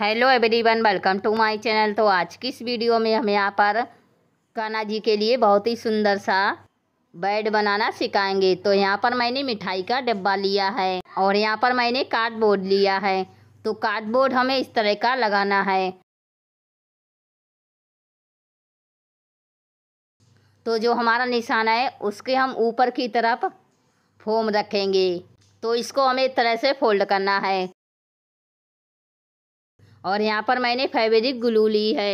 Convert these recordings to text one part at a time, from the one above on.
hello everyone welcome to my channel तो आज की इस वीडियो में हम यहाँ पर कान्हा जी के लिए बहुत ही सुंदर सा बेड बनाना सिखाएंगे तो यहाँ पर मैंने मिठाई का डब्बा लिया है और यहाँ पर मैंने कार्डबोर्ड लिया है तो कार्डबोर्ड हमें इस तरह का लगाना है तो जो हमारा निशाना है उसके हम ऊपर की तरफ फोम रखेंगे तो इसको हमें इस तरह से फोल्ड करना है और यहाँ पर मैंने फेवरिक ग्लू ली है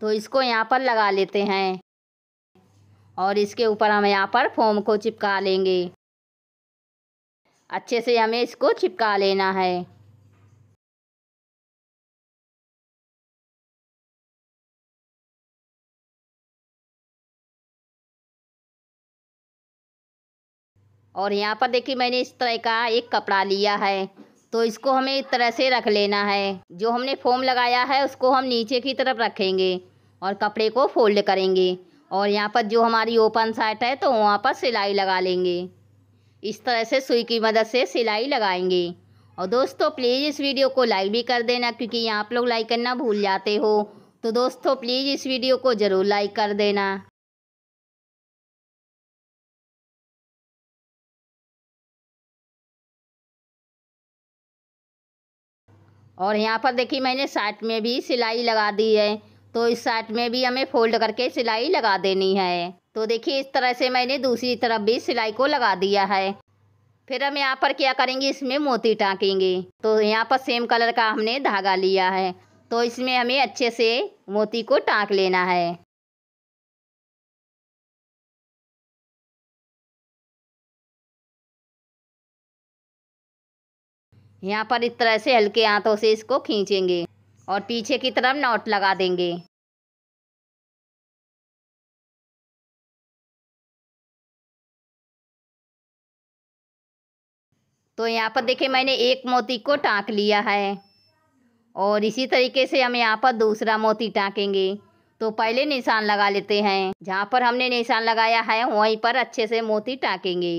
तो इसको यहाँ पर लगा लेते हैं और इसके ऊपर हम यहाँ पर फोम को चिपका लेंगे अच्छे से हमें इसको चिपका लेना है और यहाँ पर देखिए मैंने इस तरह का एक कपड़ा लिया है तो इसको हमें इस तरह से रख लेना है जो हमने फोम लगाया है उसको हम नीचे की तरफ रखेंगे और कपड़े को फोल्ड करेंगे और यहाँ पर जो हमारी ओपन साइट है तो वहाँ पर सिलाई लगा लेंगे इस तरह से सुई की मदद से सिलाई लगाएंगे और दोस्तों प्लीज़ इस वीडियो को लाइक भी कर देना क्योंकि आप लोग लाइक करना भूल जाते हो तो दोस्तों प्लीज़ इस वीडियो को ज़रूर लाइक कर देना और यहाँ पर देखिए मैंने साइड में भी सिलाई लगा दी है तो इस साइड में भी हमें फोल्ड करके सिलाई लगा देनी है तो देखिए इस तरह से मैंने दूसरी तरफ भी सिलाई को लगा दिया है फिर हम यहाँ पर क्या करेंगे इसमें मोती टाँकेंगे तो यहाँ पर सेम कलर का हमने धागा लिया है तो इसमें हमें अच्छे से मोती को टाँक लेना है यहाँ पर इस तरह से हल्के हाथों से इसको खींचेंगे और पीछे की तरफ नॉट लगा देंगे तो यहाँ पर देखे मैंने एक मोती को टाँक लिया है और इसी तरीके से हम यहाँ पर दूसरा मोती टाँकेंगे तो पहले निशान लगा लेते हैं जहाँ पर हमने निशान लगाया है वहीं पर अच्छे से मोती टाँकेंगे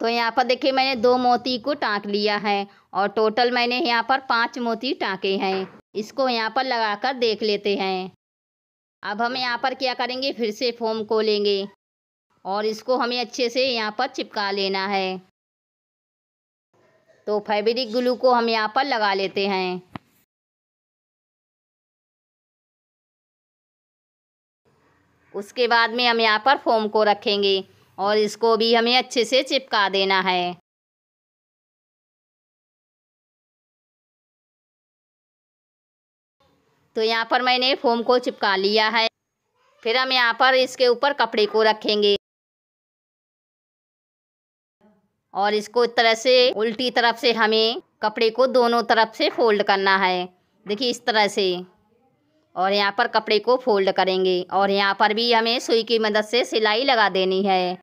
तो यहाँ पर देखिए मैंने दो मोती को टाँक लिया है और टोटल मैंने यहाँ पर पाँच मोती टाँके हैं इसको यहाँ पर लगा कर देख लेते हैं अब हम यहाँ पर क्या करेंगे फिर से फोम को लेंगे और इसको हमें अच्छे से यहाँ पर चिपका लेना है तो फैब्रिक ग्लू को हम यहाँ पर लगा लेते हैं उसके बाद में हम यहाँ पर फोम को रखेंगे और इसको भी हमें अच्छे से चिपका देना है तो यहाँ पर मैंने फोम को चिपका लिया है फिर हम यहाँ पर इसके ऊपर कपड़े को रखेंगे और इसको इस तरह से उल्टी तरफ से हमें कपड़े को दोनों तरफ से फोल्ड करना है देखिए इस तरह से और यहाँ पर कपड़े को फोल्ड करेंगे और यहाँ पर भी हमें सुई की मदद से सिलाई लगा देनी है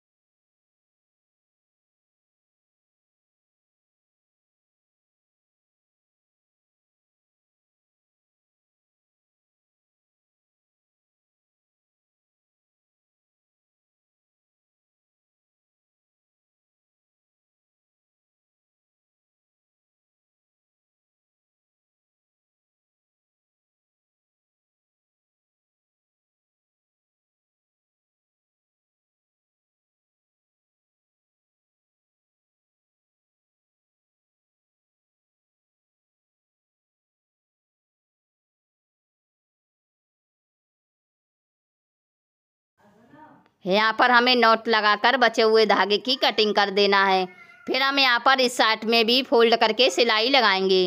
यहाँ पर हमें नोट लगाकर बचे हुए धागे की कटिंग कर देना है फिर हम यहाँ पर इस साइड में भी फोल्ड करके सिलाई लगाएंगे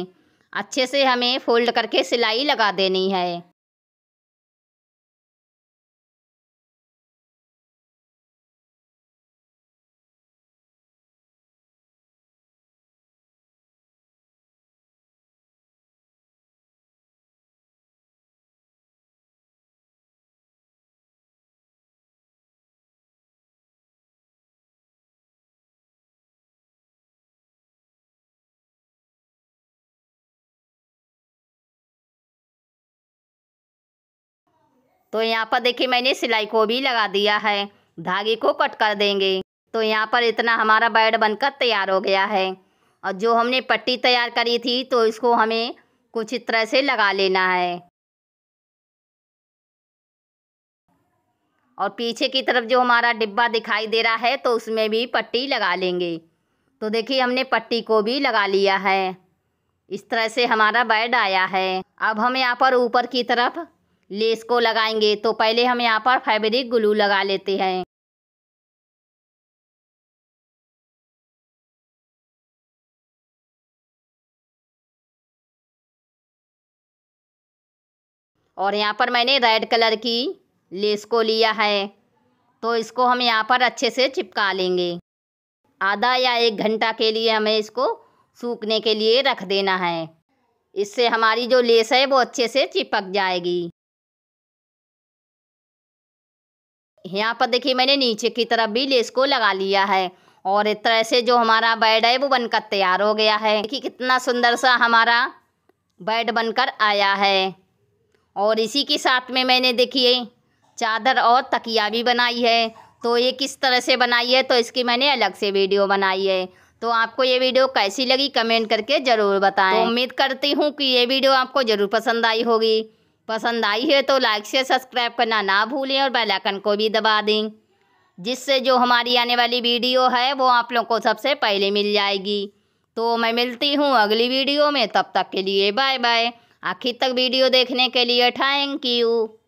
अच्छे से हमें फोल्ड करके सिलाई लगा देनी है तो यहाँ पर देखिए मैंने सिलाई को भी लगा दिया है धागे को कट कर देंगे तो यहाँ पर इतना हमारा बेड बनकर तैयार हो गया है और जो हमने पट्टी तैयार करी थी तो इसको हमें कुछ इस तरह से लगा लेना है और पीछे की तरफ जो हमारा डिब्बा दिखाई दे रहा है तो उसमें भी पट्टी लगा लेंगे तो देखिए हमने पट्टी को भी लगा लिया है इस तरह से हमारा बेड आया है अब हम यहाँ पर ऊपर की तरफ लेस को लगाएंगे तो पहले हम यहाँ पर फैब्रिक ग्लू लगा लेते हैं और यहाँ पर मैंने रेड कलर की लेस को लिया है तो इसको हम यहाँ पर अच्छे से चिपका लेंगे आधा या एक घंटा के लिए हमें इसको सूखने के लिए रख देना है इससे हमारी जो लेस है वो अच्छे से चिपक जाएगी यहाँ पर देखिए मैंने नीचे की तरफ भी लेस को लगा लिया है और इस तरह से जो हमारा बेड है वो बनकर तैयार हो गया है देखिए कितना सुंदर सा हमारा बेड बनकर आया है और इसी के साथ में मैंने देखिए चादर और तकिया भी बनाई है तो ये किस तरह से बनाई है तो इसकी मैंने अलग से वीडियो बनाई है तो आपको ये वीडियो कैसी लगी कमेंट करके ज़रूर बताएं तो उम्मीद करती हूँ कि ये वीडियो आपको ज़रूर पसंद आई होगी पसंद आई है तो लाइक से सब्सक्राइब करना ना भूलें और बेल आइकन को भी दबा दें जिससे जो हमारी आने वाली वीडियो है वो आप लोग को सबसे पहले मिल जाएगी तो मैं मिलती हूँ अगली वीडियो में तब तक के लिए बाय बाय आखिर तक वीडियो देखने के लिए थैंक यू